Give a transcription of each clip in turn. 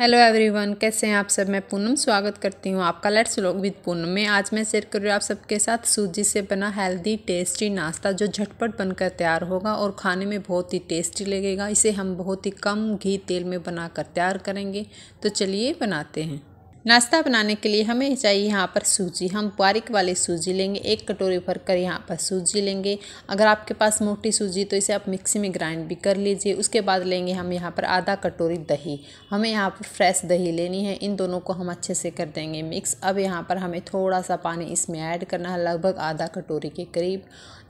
hello everyone कैसे हैं आप सब मैं पूनम स्वागत करती हूँ आपका लेट्स लोग विद पूनम में आज मैं शेयर कर रही हूँ आप सबके साथ सूजी से बना हेल्दी टेस्टी नाश्ता जो झटपट बनकर तैयार होगा और खाने में बहुत ही टेस्टी लगेगा इसे हम बहुत ही कम घी तेल में बनाकर तैयार करेंगे तो चलिए बनाते हैं नाश्ता बनाने के लिए हमें चाहिए यहाँ पर सूजी हम बारीक वाली सूजी लेंगे एक कटोरी भर कर यहाँ पर सूजी लेंगे अगर आपके पास मोटी सूजी तो इसे आप मिक्सी में ग्राइंड भी कर लीजिए उसके बाद लेंगे हम यहाँ पर आधा कटोरी दही हमें यहाँ पर फ्रेश दही लेनी है इन दोनों को हम अच्छे से कर देंगे मिक्स अब यहाँ पर हमें थोड़ा सा पानी इसमें ऐड करना है लगभग आधा कटोरी के करीब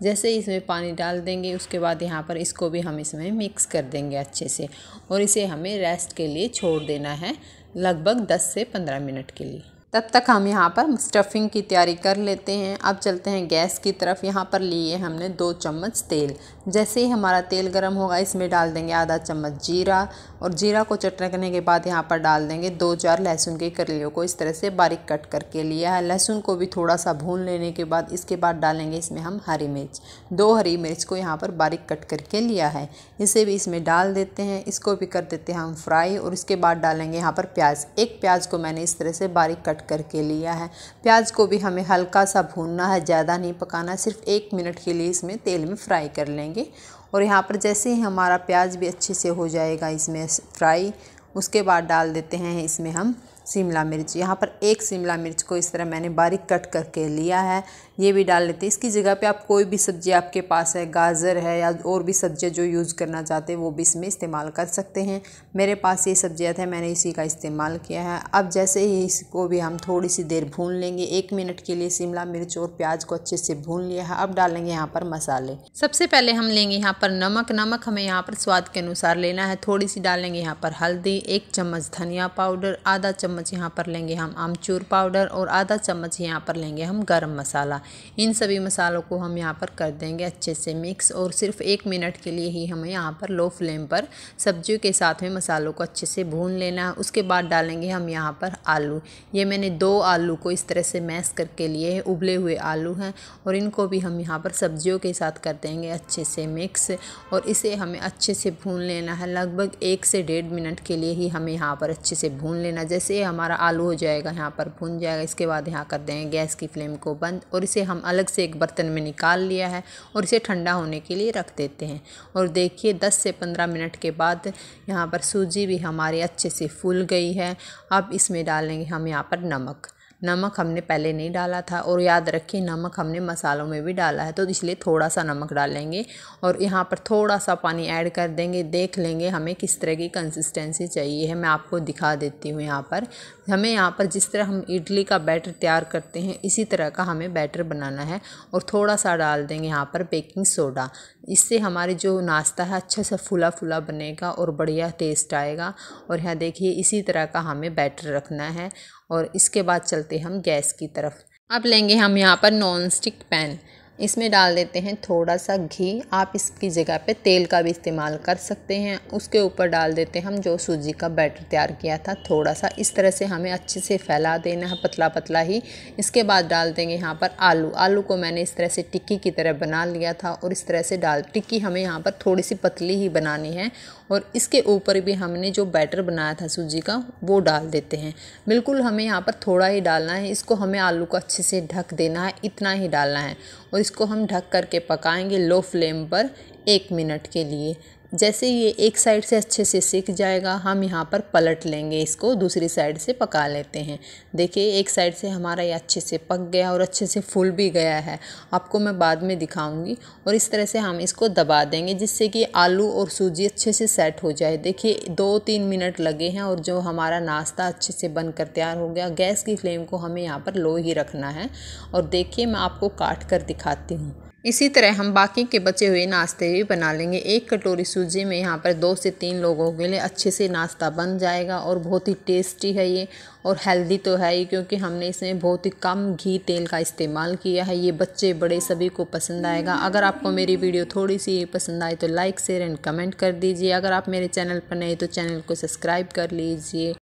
जैसे इसमें पानी डाल देंगे उसके बाद यहाँ पर इसको भी हम इसमें मिक्स कर देंगे अच्छे से और इसे हमें रेस्ट के लिए छोड़ देना है लगभग 10 से 15 मिनट के लिए तब तक हम यहाँ पर स्टफिंग की तैयारी कर लेते हैं अब चलते हैं गैस की तरफ यहाँ पर लिए हमने दो चम्मच तेल जैसे ही हमारा तेल गर्म होगा इसमें डाल देंगे आधा चम्मच जीरा और जीरा को चटकने के बाद यहाँ पर डाल देंगे दो चार लहसुन के करलियों को इस तरह से बारीक कट करके लिया है लहसुन को भी थोड़ा सा भून लेने के बाद इसके बाद डालेंगे इसमें हम हरी मिर्च दो हरी मिर्च को यहाँ पर बारीक कट करके लिया है इसे भी इसमें डाल देते हैं इसको भी कर देते हैं हम फ्राई और इसके बाद डालेंगे यहाँ पर प्याज एक प्याज को मैंने इस तरह से बारीक कट कट करके लिया है प्याज को भी हमें हल्का सा भूनना है ज़्यादा नहीं पकाना सिर्फ एक मिनट के लिए इसमें तेल में फ्राई कर लेंगे और यहाँ पर जैसे ही हमारा प्याज भी अच्छे से हो जाएगा इसमें फ्राई उसके बाद डाल देते हैं इसमें हम शिमला मिर्च यहाँ पर एक शिमला मिर्च को इस तरह मैंने बारीक कट करके लिया है ये भी डाल लेते हैं इसकी जगह पे आप कोई भी सब्ज़ी आपके पास है गाजर है या और भी सब्ज़ियाँ जो यूज़ करना चाहते हैं वो भी इसमें इस्तेमाल कर सकते हैं मेरे पास ये सब्जियाँ थे मैंने इसी का इस्तेमाल किया है अब जैसे ही इसको भी हम थोड़ी सी देर भून लेंगे एक मिनट के लिए शिमला मिर्च और प्याज को अच्छे से भून लिया है अब डालेंगे यहाँ पर मसाले सबसे पहले हम लेंगे यहाँ पर नमक नमक हमें यहाँ पर स्वाद के अनुसार लेना है थोड़ी सी डालेंगे यहाँ पर हल्दी एक चम्मच धनिया पाउडर आधा चम्मच चम्मच यहाँ पर लेंगे हम आमचूर पाउडर और आधा चम्मच यहाँ पर लेंगे हम गरम मसाला इन सभी मसालों को हम यहाँ पर कर देंगे अच्छे से मिक्स और सिर्फ एक मिनट के लिए ही हमें यहाँ पर लो फ्लेम पर सब्जियों के साथ में मसालों को अच्छे से भून लेना है उसके बाद डालेंगे हम यहाँ पर आलू ये मैंने दो आलू को इस तरह से मैस करके लिए है उबले हुए आलू हैं और इनको भी हम यहाँ पर सब्जियों के साथ कर देंगे अच्छे से मिक्स और इसे हमें अच्छे से भून लेना है लगभग एक से डेढ़ मिनट के लिए ही हमें यहाँ पर अच्छे से भून लेना जैसे हमारा आलू हो जाएगा यहाँ पर भुन जाएगा इसके बाद यहाँ कर देंगे गैस की फ्लेम को बंद और इसे हम अलग से एक बर्तन में निकाल लिया है और इसे ठंडा होने के लिए रख देते हैं और देखिए दस से पंद्रह मिनट के बाद यहाँ पर सूजी भी हमारी अच्छे से फूल गई है अब इसमें डालेंगे हम यहाँ पर नमक नमक हमने पहले नहीं डाला था और याद रखिए नमक हमने मसालों में भी डाला है तो इसलिए थोड़ा सा नमक डालेंगे और यहाँ पर थोड़ा सा पानी ऐड कर देंगे देख लेंगे हमें किस तरह की कंसिस्टेंसी चाहिए है मैं आपको दिखा देती हूँ यहाँ पर हमें यहाँ पर जिस तरह हम इडली का बैटर तैयार करते हैं इसी तरह का हमें बैटर बनाना है और थोड़ा सा डाल देंगे यहाँ पर बेकिंग सोडा इससे हमारे जो नाश्ता है अच्छा सा फुला फुला बनेगा और बढ़िया टेस्ट आएगा और यहाँ देखिए इसी तरह का हमें बैटर रखना है और इसके बाद चलते हम गैस की तरफ अब लेंगे हम यहाँ पर नॉन स्टिक पैन इसमें डाल देते हैं थोड़ा सा घी आप इसकी जगह पे तेल का भी इस्तेमाल कर सकते हैं उसके ऊपर डाल देते हैं हम जो सूजी का बैटर तैयार किया था थोड़ा सा इस तरह से हमें अच्छे से फैला देना है पतला पतला ही इसके बाद डाल देंगे यहाँ पर आलू आलू को मैंने इस तरह से टिक्की की तरह बना लिया था और इस तरह से डाल टिक्की हमें यहाँ पर थोड़ी सी पतली ही बनानी है और इसके ऊपर भी हमने जो बैटर बनाया था सूजी का वो डाल देते हैं बिल्कुल हमें यहाँ पर थोड़ा ही डालना है इसको हमें आलू को अच्छे से ढक देना है इतना ही डालना है और इसको हम ढक करके पकाएंगे लो फ्लेम पर एक मिनट के लिए जैसे ये एक साइड से अच्छे से सीख जाएगा हम यहाँ पर पलट लेंगे इसको दूसरी साइड से पका लेते हैं देखिए एक साइड से हमारा ये अच्छे से पक गया और अच्छे से फूल भी गया है आपको मैं बाद में दिखाऊंगी और इस तरह से हम इसको दबा देंगे जिससे कि आलू और सूजी अच्छे से सेट हो जाए देखिए दो तीन मिनट लगे हैं और जो हमारा नाश्ता अच्छे से कर तैयार हो गया गैस की फ्लेम को हमें यहाँ पर लो ही रखना है और देखिए मैं आपको काट कर दिखाती हूँ इसी तरह हम बाकी के बचे हुए नाश्ते भी बना लेंगे एक कटोरी सूजी में यहाँ पर दो से तीन लोगों के लिए अच्छे से नाश्ता बन जाएगा और बहुत ही टेस्टी है ये और हेल्दी तो है ही क्योंकि हमने इसमें बहुत ही कम घी तेल का इस्तेमाल किया है ये बच्चे बड़े सभी को पसंद आएगा अगर आपको मेरी वीडियो थोड़ी सी पसंद आए तो लाइक शेयर एंड कमेंट कर दीजिए अगर आप मेरे चैनल पर नए तो चैनल को सब्सक्राइब कर लीजिए